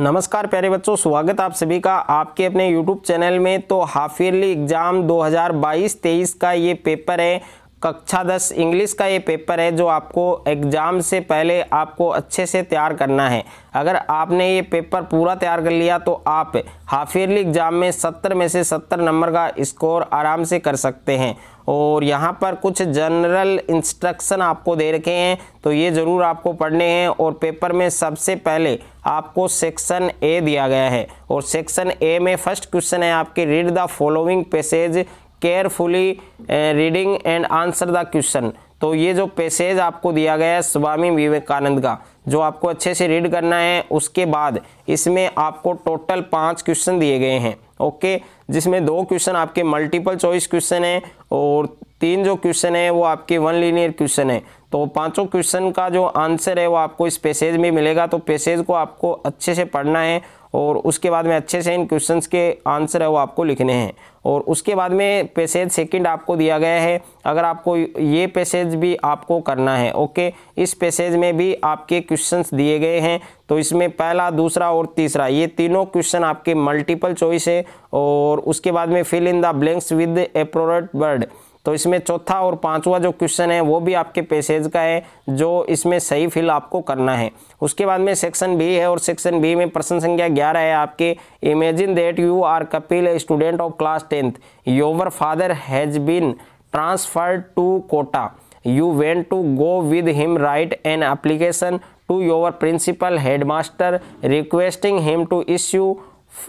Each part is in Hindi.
नमस्कार प्यारे बच्चों स्वागत आप सभी का आपके अपने यूट्यूब चैनल में तो हाफ ईयरली एग्ज़ाम 2022-23 का ये पेपर है कक्षा दस इंग्लिश का ये पेपर है जो आपको एग्ज़ाम से पहले आपको अच्छे से तैयार करना है अगर आपने ये पेपर पूरा तैयार कर लिया तो आप हाफ ईयरली एग्ज़ाम में सत्तर में से सत्तर नंबर का स्कोर आराम से कर सकते हैं और यहाँ पर कुछ जनरल इंस्ट्रक्शन आपको दे रखे हैं तो ये ज़रूर आपको पढ़ने हैं और पेपर में सबसे पहले आपको सेक्शन ए दिया गया है और सेक्शन ए में फर्स्ट क्वेश्चन है आपके read the following passage carefully reading and answer the question तो ये जो पैसेज आपको दिया गया है स्वामी विवेकानंद का जो आपको अच्छे से रीड करना है उसके बाद इसमें आपको टोटल पाँच क्वेश्चन दिए गए हैं ओके जिसमें दो क्वेश्चन आपके मल्टीपल चॉइस क्वेश्चन हैं और तीन जो क्वेश्चन है वो आपके वन लीनियर क्वेश्चन है तो पांचों क्वेश्चन का जो आंसर है वो आपको इस पैसेज में मिलेगा तो पैसेज को आपको अच्छे से पढ़ना है और उसके बाद में अच्छे से इन क्वेश्चंस के आंसर है वो आपको लिखने हैं और उसके बाद में पैसेज सेकंड आपको दिया गया है अगर आपको ये पैसेज भी आपको करना है ओके इस पैसेज में भी आपके क्वेश्चंस दिए गए हैं तो इसमें पहला दूसरा और तीसरा ये तीनों क्वेश्चन आपके मल्टीपल चॉइस है और उसके बाद में fill in the blanks with appropriate word तो इसमें चौथा और पांचवा जो क्वेश्चन है वो भी आपके पैसेज का है जो इसमें सही फिल आपको करना है उसके बाद में सेक्शन बी है और सेक्शन बी में प्रश्न संख्या ग्यारह है आपके imagine that you are Kapil student of class tenth your father has been transferred to Kota you went to go with him write an application to your principal headmaster requesting him to issue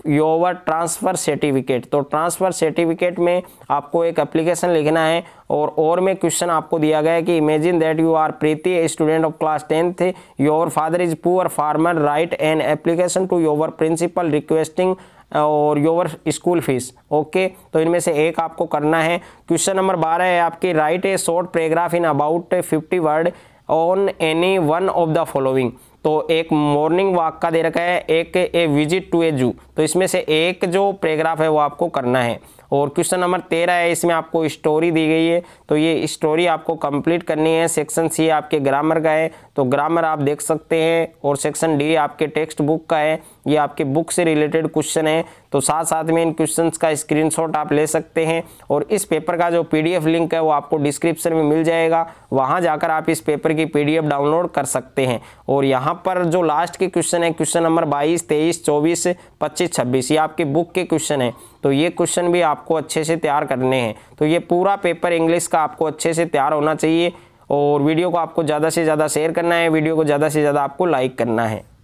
your transfer certificate तो ट्रांसफ़र सर्टिफिकेट में आपको एक एप्लीकेशन लिखना है और और में क्वेश्चन आपको दिया गया है कि imagine that you are Preeti student of class tenth your father is poor farmer write an application to your principal requesting और योवर स्कूल फीस ओके तो इनमें से एक आपको करना है क्वेश्चन नंबर बारह है आपकी write a short paragraph in about fifty word on any one of the following तो एक मॉर्निंग वॉक का दे रखा है एक ए विजिट टू ए जू तो इसमें से एक जो पैराग्राफ है वो आपको करना है और क्वेश्चन नंबर तेरह है इसमें आपको स्टोरी दी गई है तो ये स्टोरी आपको कंप्लीट करनी है सेक्शन सी आपके ग्रामर का है तो ग्रामर आप देख सकते हैं और सेक्शन डी आपके टेक्स्ट बुक का है ये आपके बुक से रिलेटेड क्वेश्चन है तो साथ साथ में इन क्वेश्चंस का स्क्रीनशॉट आप ले सकते हैं और इस पेपर का जो पीडीएफ लिंक है वो आपको डिस्क्रिप्शन में मिल जाएगा वहाँ जाकर आप इस पेपर की पीडीएफ डाउनलोड कर सकते हैं और यहाँ पर जो लास्ट के क्वेश्चन है क्वेश्चन नंबर बाईस तेईस चौबीस पच्चीस छब्बीस ये आपके बुक के क्वेश्चन है तो ये क्वेश्चन भी आपको अच्छे से तैयार करने हैं तो ये पूरा पेपर इंग्लिश का आपको अच्छे से तैयार होना चाहिए और वीडियो को आपको ज़्यादा से ज़्यादा शेयर करना है वीडियो को ज़्यादा से ज़्यादा आपको लाइक करना है